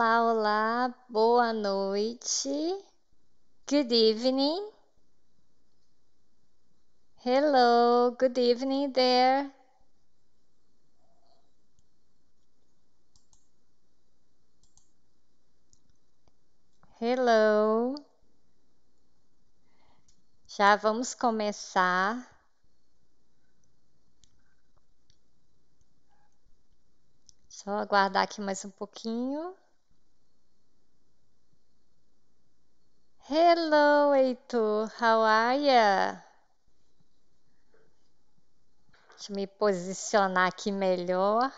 Olá, olá, boa noite. Good evening. Hello, good evening there. Hello. Já vamos começar. Só aguardar aqui mais um pouquinho. Hello, Heitor. How are ya? Deixa eu me posicionar aqui melhor.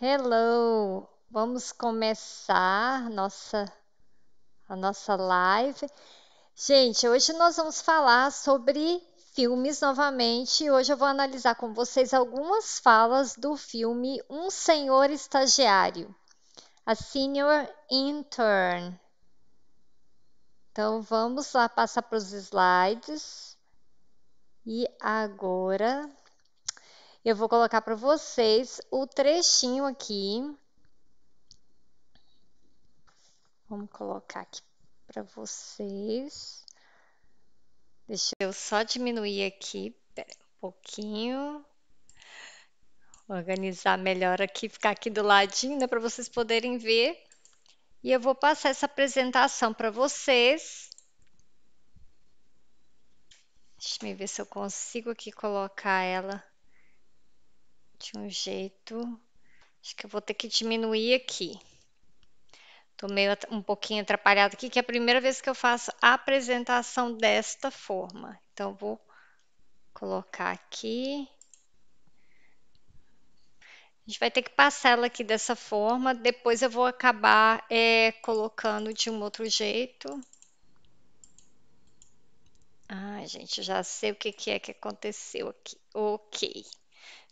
Hello! Vamos começar nossa, a nossa live. Gente, hoje nós vamos falar sobre filmes novamente. Hoje eu vou analisar com vocês algumas falas do filme Um Senhor Estagiário, A Senior Intern. Então vamos lá passar para os slides. E agora eu vou colocar para vocês o trechinho aqui. Vamos colocar aqui para vocês. Deixa eu só diminuir aqui um pouquinho. Organizar melhor aqui, ficar aqui do ladinho, né, para vocês poderem ver. E eu vou passar essa apresentação para vocês. Deixa eu ver se eu consigo aqui colocar ela de um jeito. Acho que eu vou ter que diminuir aqui. Estou meio um pouquinho atrapalhado aqui, que é a primeira vez que eu faço a apresentação desta forma. Então, vou colocar aqui. A gente vai ter que passar ela aqui dessa forma, depois eu vou acabar é, colocando de um outro jeito. Ah, gente, já sei o que, que é que aconteceu aqui. Ok.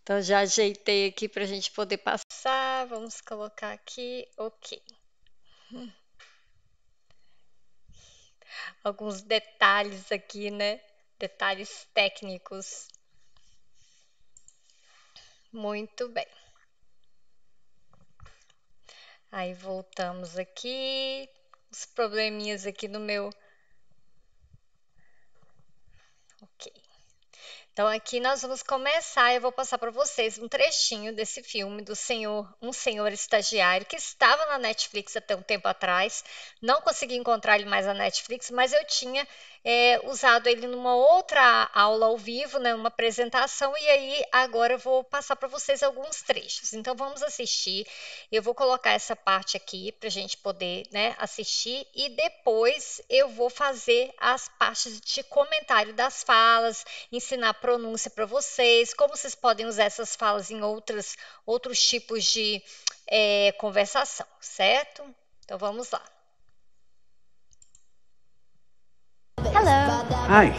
Então, já ajeitei aqui para a gente poder passar. Vamos colocar aqui, ok. Alguns detalhes aqui, né? Detalhes técnicos. Muito bem. Aí voltamos aqui, os probleminhas aqui no meu. Ok. Então aqui nós vamos começar, eu vou passar para vocês um trechinho desse filme do senhor, um senhor estagiário que estava na Netflix até um tempo atrás. Não consegui encontrar ele mais na Netflix, mas eu tinha é, usado ele numa outra aula ao vivo, né, uma apresentação, e aí agora eu vou passar para vocês alguns trechos. Então vamos assistir, eu vou colocar essa parte aqui para a gente poder né, assistir, e depois eu vou fazer as partes de comentário das falas, ensinar pronúncia para vocês, como vocês podem usar essas falas em outras, outros tipos de é, conversação, certo? Então vamos lá. Hi,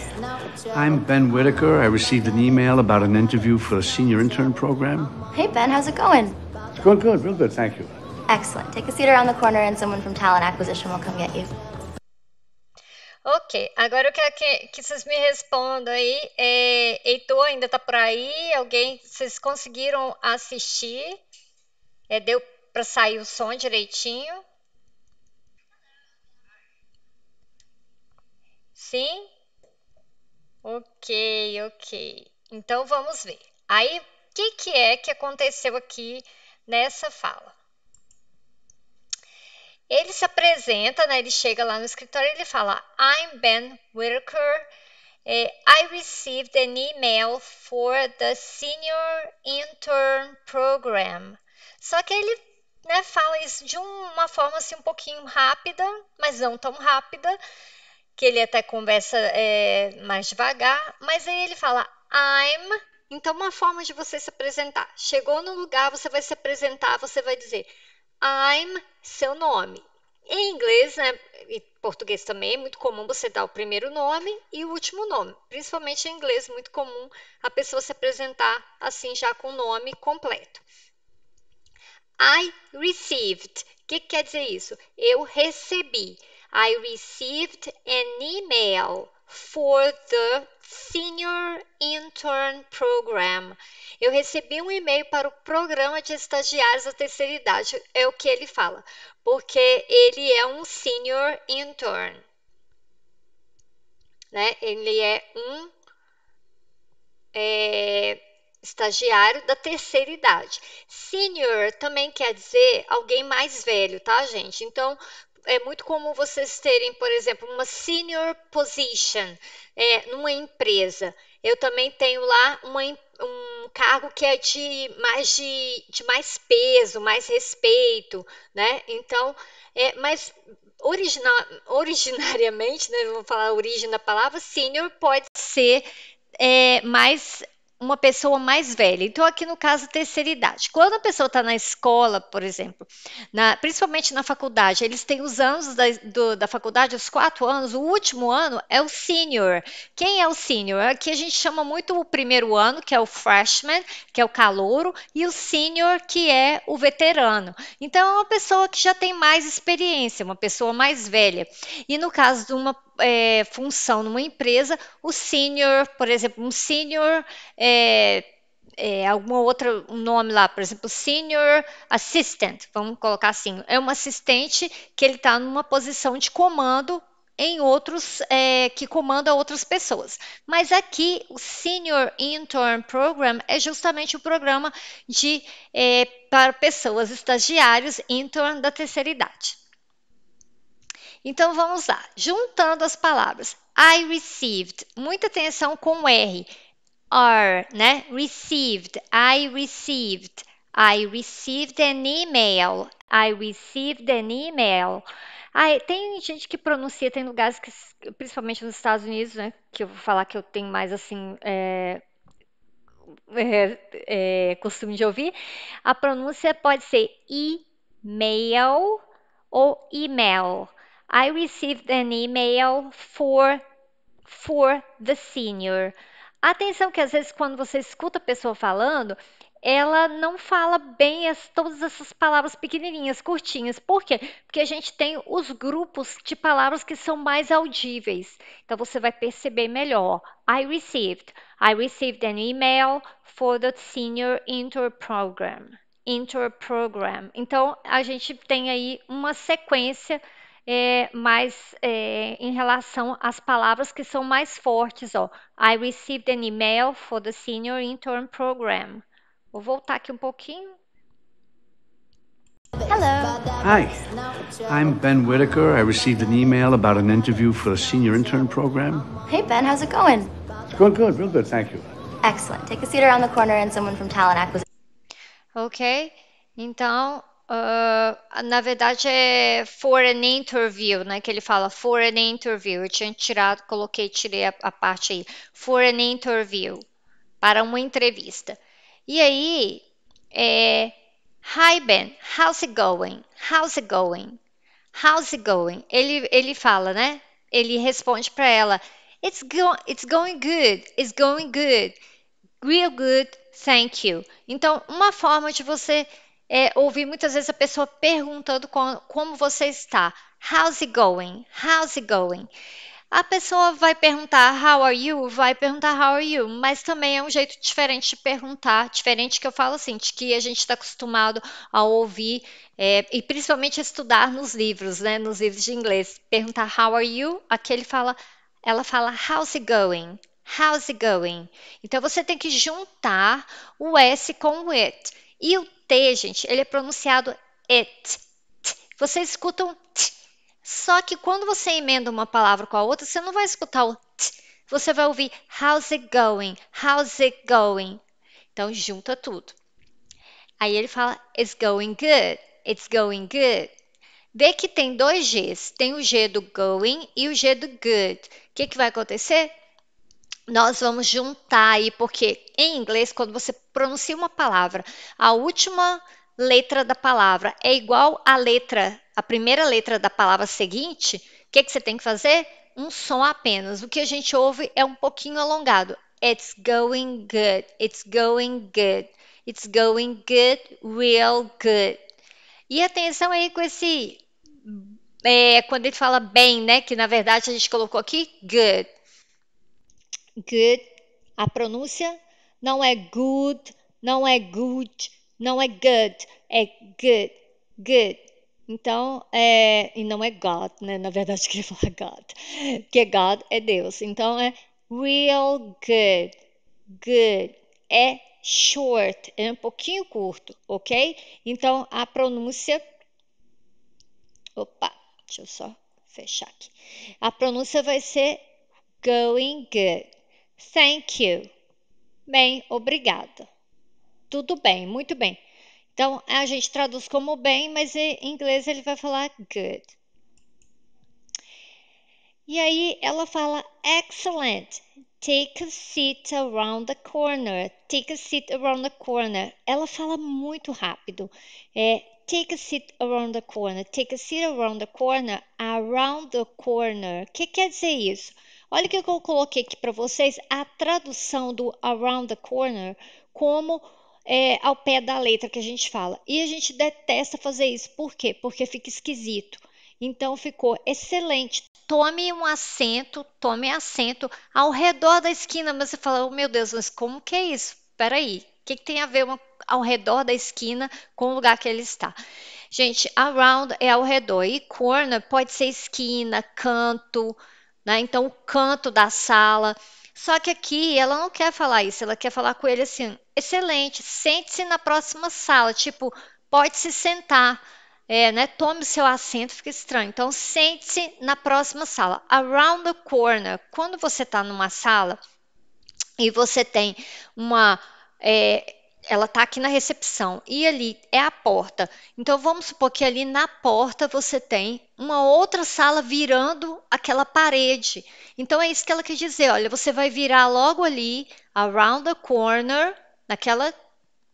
I'm Ben Whitaker. I received an email about an interview for a senior intern program. Hey, Ben, how's it going? It's going good, real good, thank you. Excellent. Take a seat around the corner and someone from talent acquisition will come get you. Ok, agora eu quero que, que vocês me respondam aí. É, Heitor ainda está por aí? Alguém? Vocês conseguiram assistir? É, deu para sair o som direitinho? Sim? Ok, ok. Então vamos ver. Aí, o que, que é que aconteceu aqui nessa fala? Ele se apresenta, né? Ele chega lá no escritório e ele fala: I'm Ben Whitaker. É, I received an email for the senior intern program. Só que ele né, fala isso de uma forma assim um pouquinho rápida, mas não tão rápida que ele até conversa é, mais devagar, mas aí ele fala I'm. Então, uma forma de você se apresentar. Chegou no lugar, você vai se apresentar, você vai dizer I'm seu nome. Em inglês, né, e português também, é muito comum você dar o primeiro nome e o último nome. Principalmente em inglês, muito comum a pessoa se apresentar assim já com o nome completo. I received. O que, que quer dizer isso? Eu recebi. I received an email for the Senior Intern Program. Eu recebi um e-mail para o programa de estagiários da terceira idade, é o que ele fala, porque ele é um senior intern. Né? Ele é um é, estagiário da terceira idade. Senior também quer dizer alguém mais velho, tá, gente? Então, é muito comum vocês terem, por exemplo, uma senior position é, numa empresa. Eu também tenho lá uma, um cargo que é de mais, de, de mais peso, mais respeito, né? Então, é, mas original, originariamente, né, vou falar a origem da palavra, senior pode ser é, mais uma pessoa mais velha. Então, aqui no caso, terceira idade. Quando a pessoa está na escola, por exemplo, na, principalmente na faculdade, eles têm os anos da, do, da faculdade, os quatro anos, o último ano é o senior. Quem é o senior? Aqui a gente chama muito o primeiro ano, que é o freshman, que é o calouro, e o senior, que é o veterano. Então, é uma pessoa que já tem mais experiência, uma pessoa mais velha. E no caso de uma é, função numa empresa, o senior, por exemplo, um senior, é, é, alguma outra um nome lá, por exemplo, senior assistant, vamos colocar assim, é um assistente que ele está numa posição de comando em outros é, que comanda outras pessoas. Mas aqui o Senior Intern Program é justamente o programa de é, para pessoas estagiários intern da terceira idade. Então vamos lá, juntando as palavras. I received. Muita atenção com o R. R, né? Received. I received. I received an email. I received an email. Ah, é, tem gente que pronuncia, tem lugares que, principalmente nos Estados Unidos, né? Que eu vou falar que eu tenho mais assim. É, é, é, costume de ouvir. A pronúncia pode ser e-mail ou e-mail. I received an email for for the senior. Atenção que às vezes quando você escuta a pessoa falando, ela não fala bem as, todas essas palavras pequenininhas, curtinhas. Por quê? Porque a gente tem os grupos de palavras que são mais audíveis. Então você vai perceber melhor. I received. I received an email for the senior inter program. Inter program. Então a gente tem aí uma sequência é, mais é, em relação às palavras que são mais fortes, ó. I received an email for the senior intern program. Vou voltar aqui um pouquinho. Hello. Hi, I'm Ben Whitaker. I received an email about an interview for the senior intern program. Hey Ben, how's it going? It's going good, real good, thank you. Excellent. Take a seat around the corner and someone from talent acquisition. Okay. Então, Uh, na verdade é for an interview, né? Que ele fala for an interview. Eu tinha tirado, coloquei, tirei a, a parte aí. For an interview. Para uma entrevista. E aí é Hi Ben, how's it going? How's it going? How's it going? Ele, ele fala, né? Ele responde para ela It's, go it's going good. It's going good. Real good. Thank you. Então, uma forma de você é, ouvir muitas vezes a pessoa perguntando como, como você está. How's it going? How's it going? A pessoa vai perguntar how are you, vai perguntar how are you, mas também é um jeito diferente de perguntar, diferente que eu falo assim, de que a gente está acostumado a ouvir é, e principalmente a estudar nos livros, né, nos livros de inglês. Perguntar how are you, aquele fala, ela fala how's it going, how's it going. Então você tem que juntar o s com o it. E o T, gente, ele é pronunciado it. Vocês escutam t. Só que quando você emenda uma palavra com a outra, você não vai escutar o t. Você vai ouvir how's it going? How's it going? Então junta tudo. Aí ele fala it's going good. It's going good. Vê que tem dois Gs. Tem o G do going e o G do good. O que, que vai acontecer? nós vamos juntar aí, porque em inglês, quando você pronuncia uma palavra, a última letra da palavra é igual à letra, a primeira letra da palavra seguinte, o que, que você tem que fazer? Um som apenas. O que a gente ouve é um pouquinho alongado. It's going good, it's going good, it's going good, real good. E atenção aí com esse. É, quando ele fala bem, né? Que na verdade a gente colocou aqui good good. A pronúncia não é good, não é good, não é good, é good, good. Então, é, e não é God, né? Na verdade, eu queria falar God, porque God é Deus. Então, é real good, good. É short, é um pouquinho curto, ok? Então, a pronúncia. Opa, deixa eu só fechar aqui. A pronúncia vai ser going good. Thank you. Bem, obrigada. Tudo bem, muito bem. Então, a gente traduz como bem, mas em inglês ele vai falar good. E aí ela fala excellent. Take a seat around the corner. Take a seat around the corner. Ela fala muito rápido. É take a seat around the corner. Take a seat around the corner. Around the corner. O que quer dizer isso? Olha o que eu coloquei aqui para vocês a tradução do around the corner como é, ao pé da letra que a gente fala. E a gente detesta fazer isso. Por quê? Porque fica esquisito. Então ficou excelente. Tome um assento, tome assento ao redor da esquina. Mas você fala, oh, meu Deus, mas como que é isso? Peraí, o que, que tem a ver uma, ao redor da esquina com o lugar que ele está? Gente, around é ao redor e corner pode ser esquina, canto, né? Então, o canto da sala. Só que aqui ela não quer falar isso, ela quer falar com ele assim: excelente, sente-se na próxima sala, tipo, pode se sentar, é, né? Tome o seu assento, fica estranho. Então, sente-se na próxima sala. Around the corner. Quando você está numa sala e você tem uma. É, ela está aqui na recepção e ali é a porta. Então vamos supor que ali na porta você tem uma outra sala virando aquela parede. Então é isso que ela quer dizer. Olha, você vai virar logo ali, around the corner, naquela,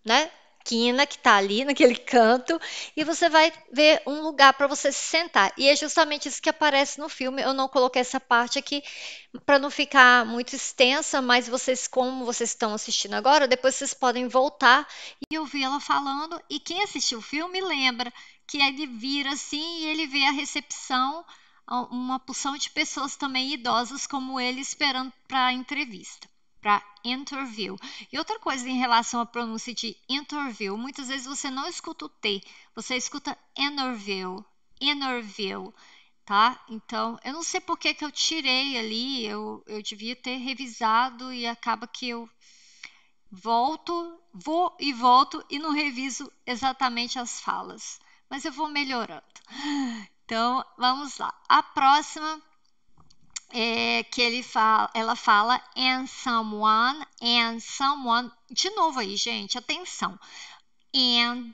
né, esquina que está ali, naquele canto, e você vai ver um lugar para você se sentar. E é justamente isso que aparece no filme. Eu não coloquei essa parte aqui para não ficar muito extensa, mas vocês, como vocês estão assistindo agora, depois vocês podem voltar e ouvir ela falando. E quem assistiu o filme lembra que ele vira assim e ele vê a recepção, uma porção de pessoas também idosas como ele esperando para a entrevista para interview. E outra coisa em relação à pronúncia de interview, muitas vezes você não escuta o T, você escuta interview, interview, tá? Então, eu não sei por que, que eu tirei ali, eu, eu devia ter revisado e acaba que eu volto, vou e volto e não reviso exatamente as falas, mas eu vou melhorando. Então, vamos lá. A próxima é, que ele fala, ela fala and someone, and someone. De novo aí, gente, atenção. And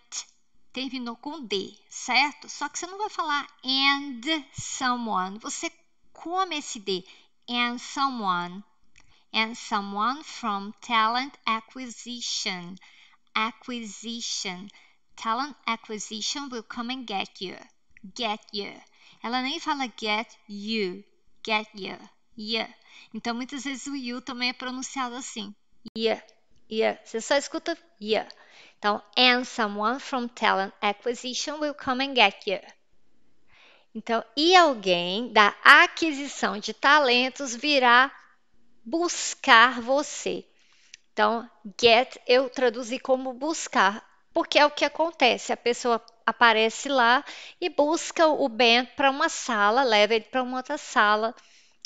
terminou com D, certo? Só que você não vai falar and someone. Você come esse D. And someone. And someone from talent acquisition. Acquisition. Talent acquisition will come and get you. Get you. Ela nem fala get you get ya, ya. Então muitas vezes o you também é pronunciado assim, ya, ya. Você só escuta ya. Então, and someone from talent acquisition will come and get you. Então, e alguém da aquisição de talentos virá buscar você. Então, get eu traduzi como buscar, porque é o que acontece. A pessoa aparece lá e busca o Ben para uma sala, leva ele para uma outra sala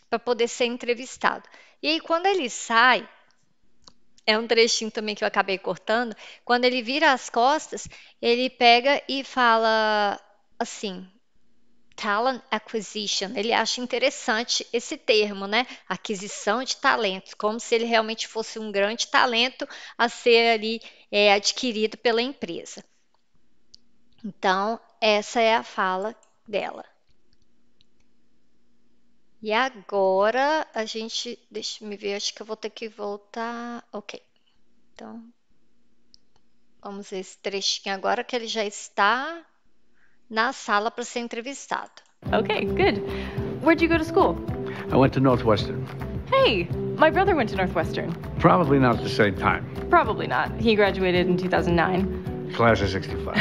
para poder ser entrevistado. E aí, quando ele sai, é um trechinho também que eu acabei cortando. Quando ele vira as costas, ele pega e fala assim: talent acquisition. Ele acha interessante esse termo, né? Aquisição de talentos, como se ele realmente fosse um grande talento a ser ali é, adquirido pela empresa. Então, essa é a fala dela. E agora a gente, deixa me ver, acho que eu vou ter que voltar. Ok. Então, vamos ver esse trechinho agora que ele já está na sala para ser entrevistado. Okay, good. Where did you go to school? I went to Northwestern. Hey, my brother went to Northwestern. Probably not at the same time. Probably not. He graduated in 2009. Class of 65.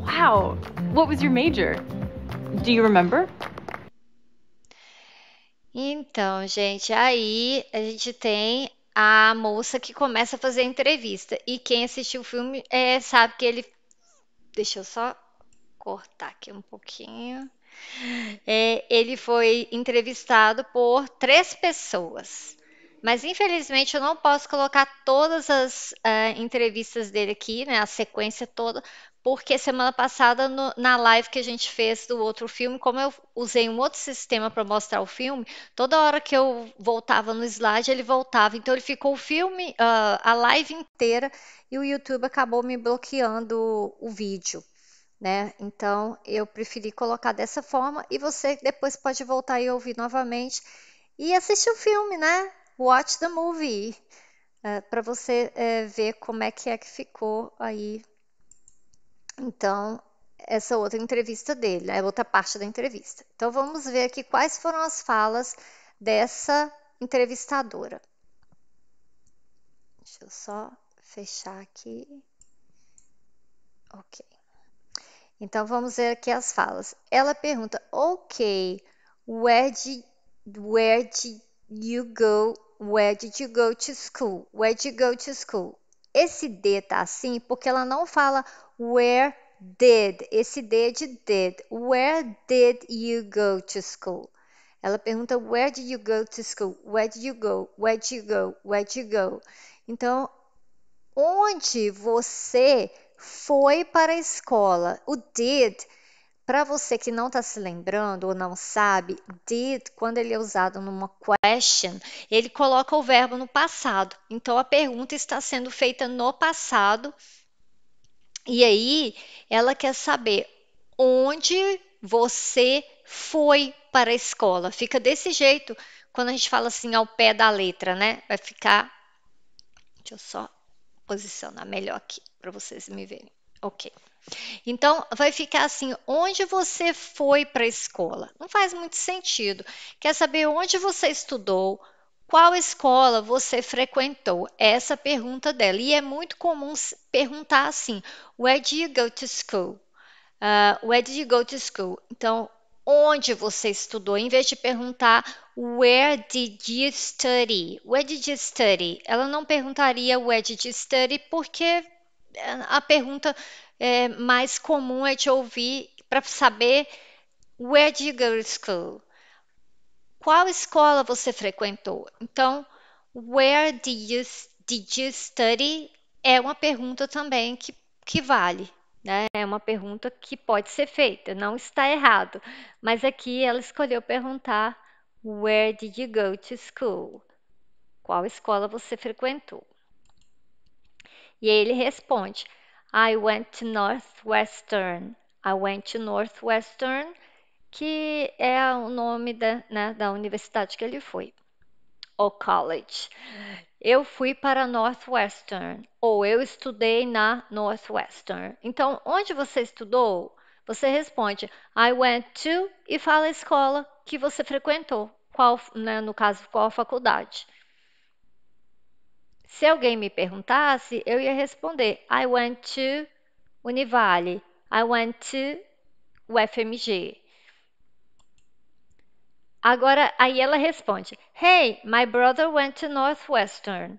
wow. What was your major? Do you remember? Então, gente, aí a gente tem a moça que começa a fazer a entrevista. E quem assistiu o filme é, sabe que ele. Deixa eu só cortar aqui um pouquinho. É, ele foi entrevistado por três pessoas. Mas infelizmente eu não posso colocar todas as uh, entrevistas dele aqui, né? A sequência toda, porque semana passada, no, na live que a gente fez do outro filme, como eu usei um outro sistema para mostrar o filme, toda hora que eu voltava no slide, ele voltava. Então ele ficou o filme, uh, a live inteira, e o YouTube acabou me bloqueando o vídeo. Né? Então eu preferi colocar dessa forma e você depois pode voltar e ouvir novamente e assistir o filme, né? watch the movie, é, para você é, ver como é que é que ficou aí. Então, essa outra entrevista dele, é outra parte da entrevista. Então, vamos ver aqui quais foram as falas dessa entrevistadora. Deixa eu só fechar aqui. Ok. Então vamos ver aqui as falas. Ela pergunta: Ok, where did, where did You go, where did you go to school? Where did you go to school? Esse D tá assim porque ela não fala where did. Esse D é de did. Where did you go to school? Ela pergunta where did you go to school? Where did you go? Where did you go? Where did you go? Então, onde você foi para a escola? O did para você que não está se lembrando ou não sabe, did, quando ele é usado numa question, ele coloca o verbo no passado. Então a pergunta está sendo feita no passado. E aí ela quer saber onde você foi para a escola. Fica desse jeito quando a gente fala assim ao pé da letra, né? Vai ficar. Deixa eu só posicionar melhor aqui para vocês me verem. Ok. Então, vai ficar assim: onde você foi para a escola? Não faz muito sentido. Quer saber onde você estudou? Qual escola você frequentou? Essa pergunta dela. E é muito comum perguntar assim: Where do you go to school? Uh, where did you go to school? Então, onde você estudou, em vez de perguntar where did you study? Where did you study? Ela não perguntaria where did you study porque a pergunta é, mais comum é te ouvir para saber where did you go to school? Qual escola você frequentou? Então, where did you, did you study? É uma pergunta também que, que vale. Né? É uma pergunta que pode ser feita, não está errado. Mas aqui ela escolheu perguntar Where did you go to school? Qual escola você frequentou? E aí ele responde: I went to Northwestern. I went to Northwestern, que é o nome da, né, da universidade que ele foi, O college. Eu fui para Northwestern, ou eu estudei na Northwestern. Então, onde você estudou? Você responde I went to e fala a escola que você frequentou, qual, né, no caso, qual faculdade. Se alguém me perguntasse, eu ia responder: I went to Univale, I went to UFMG. Agora, aí ela responde: Hey, my brother went to Northwestern.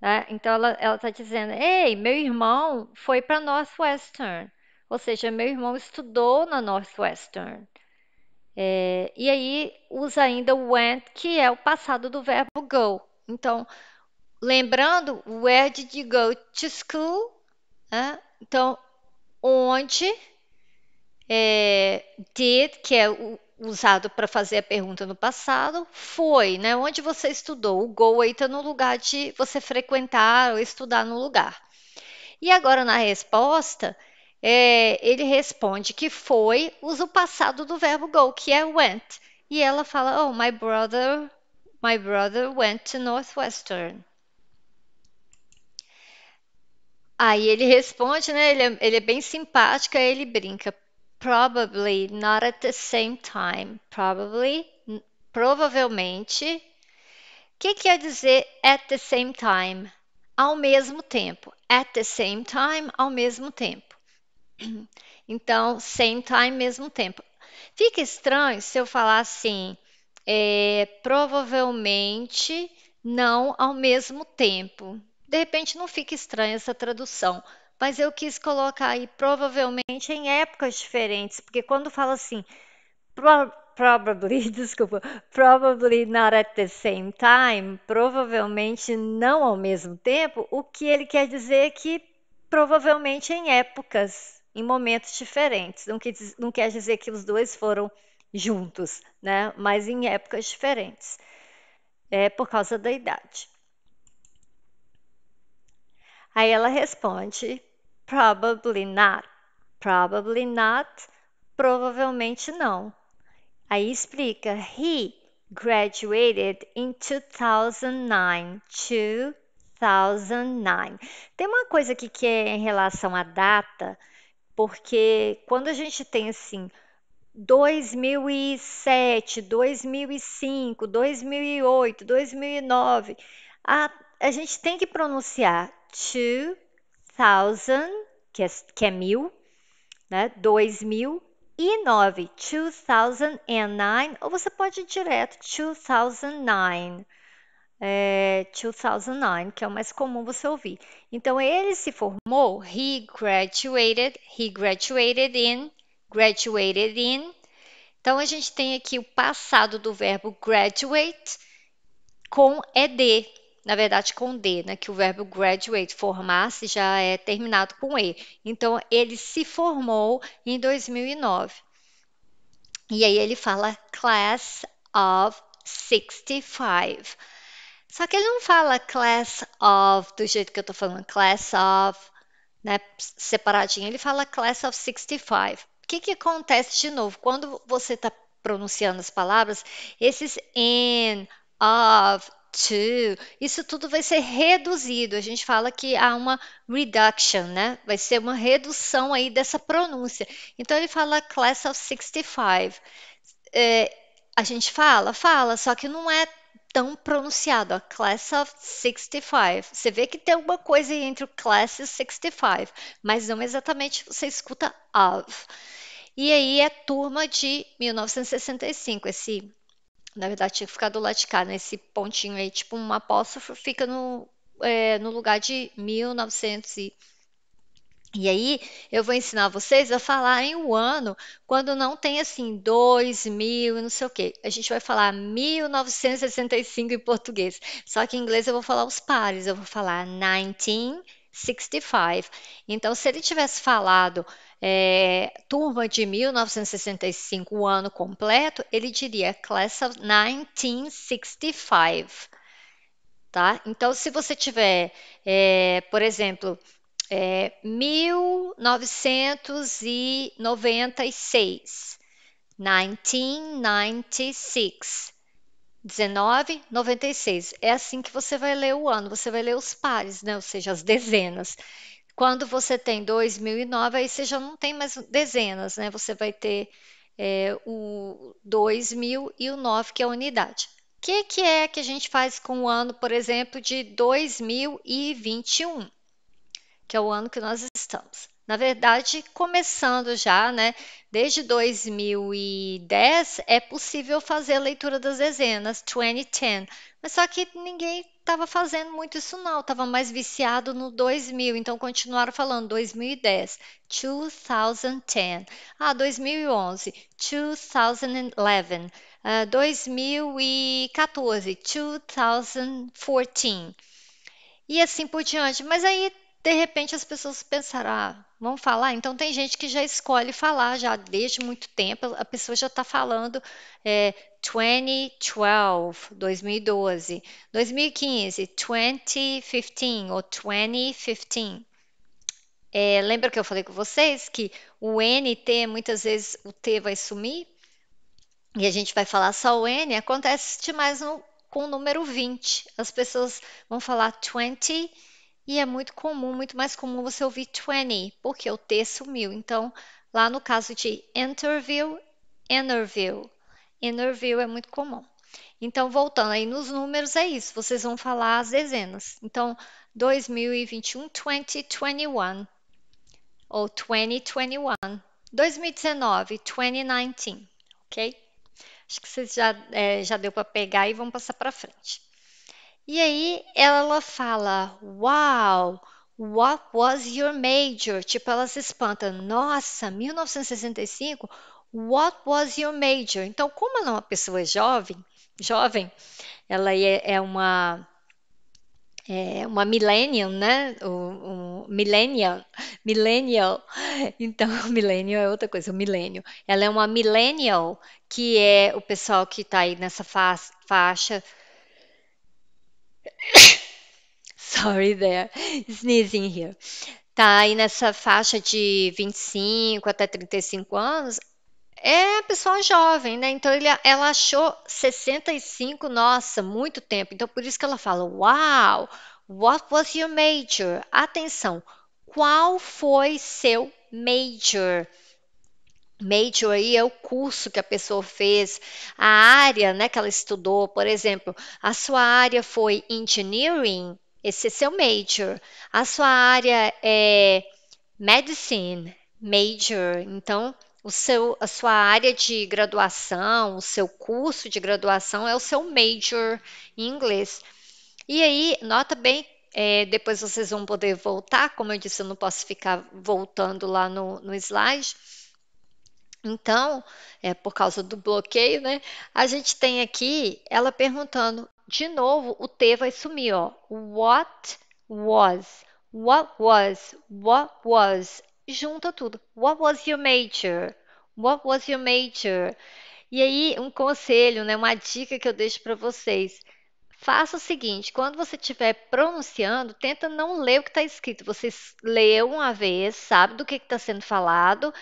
Né? Então, ela está dizendo: Ei, hey, meu irmão foi para Northwestern. Ou seja, meu irmão estudou na Northwestern. É, e aí, usa ainda o went, que é o passado do verbo go. Então, Lembrando, where did you go to school? Né? Então, onde é, did, que é usado para fazer a pergunta no passado, foi, né? Onde você estudou? O go aí está no lugar de você frequentar ou estudar no lugar. E agora na resposta, é, ele responde que foi, usa o passado do verbo go, que é went. E ela fala, oh, my brother, my brother went to Northwestern. Aí ele responde, né? Ele é, ele é bem simpático, aí ele brinca. Probably not at the same time. Probably, provavelmente. O que quer dizer at the same time? Ao mesmo tempo. At the same time, ao mesmo tempo. Então, same time, mesmo tempo. Fica estranho se eu falar assim, é, provavelmente não ao mesmo tempo. De repente não fica estranha essa tradução, mas eu quis colocar aí provavelmente em épocas diferentes, porque quando fala assim, pro, probably, desculpa, probably not at the same time, provavelmente não ao mesmo tempo, o que ele quer dizer é que provavelmente em épocas, em momentos diferentes. Não, não quer dizer que os dois foram juntos, né? Mas em épocas diferentes, é por causa da idade. Aí ela responde: Probably not. Probably not. Provavelmente não. Aí explica: He graduated in 2009. 2009. Tem uma coisa aqui que é em relação à data, porque quando a gente tem assim 2007, 2005, 2008, 2009, a, a gente tem que pronunciar two thousand, que é, que é mil, né? 2000 e and 2009, ou você pode ir direto 2009. É, 2009, que é o mais comum você ouvir. Então ele se formou, he graduated, he graduated in, graduated in. Então a gente tem aqui o passado do verbo graduate com ed, na verdade, com D, né? Que o verbo graduate, formar-se, já é terminado com E. Então, ele se formou em 2009. E aí ele fala class of 65. Só que ele não fala class of do jeito que eu tô falando, class of, né, separadinho. Ele fala class of 65. O que que acontece de novo? Quando você tá pronunciando as palavras, esses in, of, to, isso tudo vai ser reduzido. A gente fala que há uma reduction, né? Vai ser uma redução aí dessa pronúncia. Então ele fala class of 65. É, a gente fala, fala, só que não é tão pronunciado, a Class of 65. Você vê que tem alguma coisa entre o Class 65, mas não exatamente você escuta of. E aí é turma de 1965, esse na verdade, tinha que ficar do lado de cá, nesse né? pontinho aí, tipo um apóstrofo, fica no, é, no lugar de 1900 e... E aí, eu vou ensinar vocês a falar em um ano quando não tem assim 2000 e não sei o quê. A gente vai falar 1965 em português. Só que em inglês eu vou falar os pares, eu vou falar 1965. Então, se ele tivesse falado é, turma de 1965, o ano completo, ele diria Class of 1965. Tá? Então, se você tiver, é, por exemplo, é, 1996, 1996, 1996, é assim que você vai ler o ano, você vai ler os pares, né? ou seja, as dezenas. Quando você tem 2009, aí você já não tem mais dezenas, né? Você vai ter é, o 2000 e o 9, que é a unidade. O que, que é que a gente faz com o ano, por exemplo, de 2021, que é o ano que nós estamos? Na verdade, começando já, né? Desde 2010 é possível fazer a leitura das dezenas, 2010. Mas só que ninguém estava fazendo muito isso não, estava mais viciado no 2000, então continuaram falando 2010, 2010, ah, 2011, 2011, uh, 2014, 2014, e assim por diante. Mas aí de repente as pessoas pensaram, ah, vão falar? Então tem gente que já escolhe falar já desde muito tempo, a pessoa já está falando é, 2012, 2012, 2015, 2015 ou 2015. É, lembra que eu falei com vocês que o NT, muitas vezes o T vai sumir e a gente vai falar só o N, acontece demais no, com o número 20. As pessoas vão falar 20, e é muito comum, muito mais comum você ouvir 20, porque o T sumiu. Então, lá no caso de interview, interview, interview é muito comum. Então, voltando aí nos números, é isso. Vocês vão falar as dezenas. Então, 2021, 2021. Ou 2021. 2019, 2019. Ok? Acho que vocês já, é, já deu para pegar e vão passar para frente. E aí ela fala: Uau! What was your major? Tipo, ela se espanta. Nossa, 1965? What was your major? Então, como ela é uma pessoa jovem, jovem, ela é, é uma é uma millennial, né? O, o millennial, millennial. Então, millennial é outra coisa, o milênio. Ela é uma millennial, que é o pessoal que está aí nessa faixa Sorry there, sneezing here. Tá aí nessa faixa de 25 até 35 anos, é pessoal jovem, né? Então ele, ela achou 65, nossa, muito tempo. Então por isso que ela fala: Uau, what was your major? Atenção, qual foi seu major? Major aí é o curso que a pessoa fez, a área né, que ela estudou, por exemplo, a sua área foi engineering, esse é seu major, a sua área é medicine, major, então o seu, a sua área de graduação, o seu curso de graduação é o seu major em inglês. E aí, nota bem é, depois vocês vão poder voltar, como eu disse, eu não posso ficar voltando lá no, no slide, então, é, por causa do bloqueio, né? A gente tem aqui ela perguntando de novo, o T vai sumir, ó. What was? What was? What was? Junta tudo. What was your major? What was your major? E aí, um conselho, né, uma dica que eu deixo para vocês. Faça o seguinte: quando você estiver pronunciando, tenta não ler o que está escrito. Você lê uma vez, sabe do que está sendo falado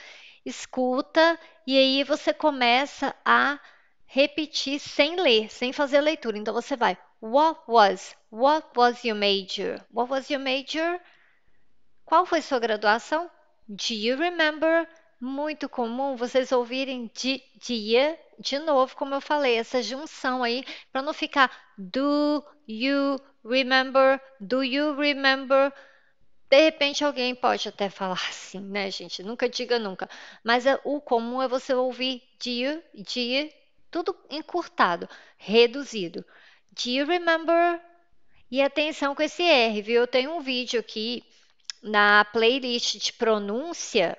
escuta e aí você começa a repetir sem ler, sem fazer leitura. Então você vai What was? What was your major? What was your major? Qual foi sua graduação? Do you remember? Muito comum vocês ouvirem de dia de novo, como eu falei, essa junção aí para não ficar do you remember? Do you remember? De repente alguém pode até falar assim, né, gente? Nunca diga nunca. Mas é, o comum é você ouvir dear, dear, tudo encurtado, reduzido. Do you remember? E atenção com esse R, viu? Eu tenho um vídeo aqui na playlist de pronúncia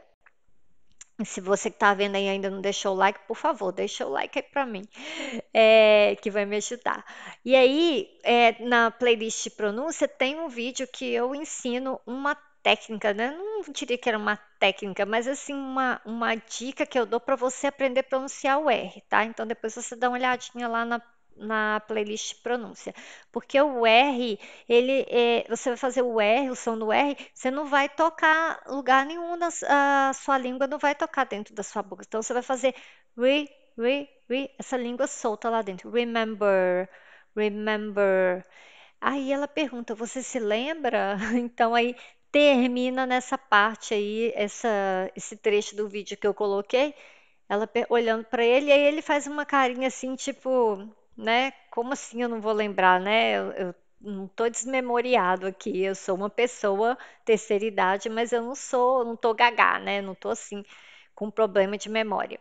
se você que tá vendo aí ainda não deixou o like, por favor, deixa o like aí pra mim, é, que vai me ajudar. E aí, é, na playlist pronúncia, tem um vídeo que eu ensino uma técnica, né? Não diria que era uma técnica, mas assim, uma, uma dica que eu dou para você aprender a pronunciar o R, tá? Então depois você dá uma olhadinha lá na na playlist pronúncia. Porque o R, ele é, você vai fazer o R, o som do R, você não vai tocar lugar nenhum na a sua língua, não vai tocar dentro da sua boca. Então você vai fazer re, re, re, essa língua solta lá dentro. Remember, remember. Aí ela pergunta: "Você se lembra?" Então aí termina nessa parte aí, essa esse trecho do vídeo que eu coloquei. Ela olhando para ele, aí ele faz uma carinha assim, tipo, né? Como assim eu não vou lembrar, né? Eu, eu não estou desmemoriado aqui, eu sou uma pessoa terceira idade, mas eu não sou, não tô gagá, né? Não tô assim com problema de memória,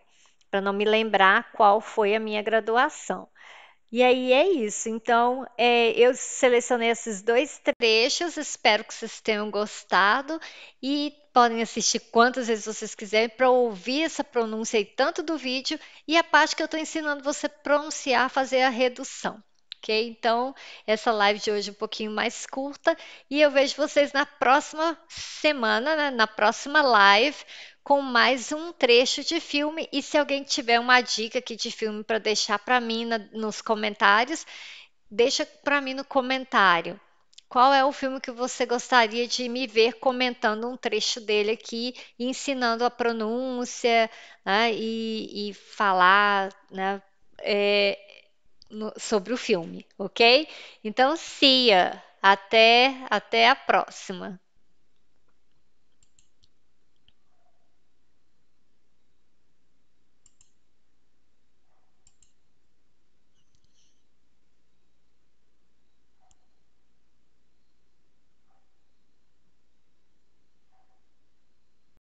para não me lembrar qual foi a minha graduação. E aí é isso. Então, é, eu selecionei esses dois trechos. Espero que vocês tenham gostado e podem assistir quantas vezes vocês quiserem para ouvir essa pronúncia e tanto do vídeo e a parte que eu estou ensinando você pronunciar, fazer a redução. Ok? Então, essa live de hoje é um pouquinho mais curta e eu vejo vocês na próxima semana, né? na próxima live, com mais um trecho de filme. E se alguém tiver uma dica aqui de filme para deixar para mim na, nos comentários, deixa para mim no comentário. Qual é o filme que você gostaria de me ver comentando um trecho dele aqui, ensinando a pronúncia né? e, e, falar, né? É, no, sobre o filme, ok? Então, Cia, até, até a próxima.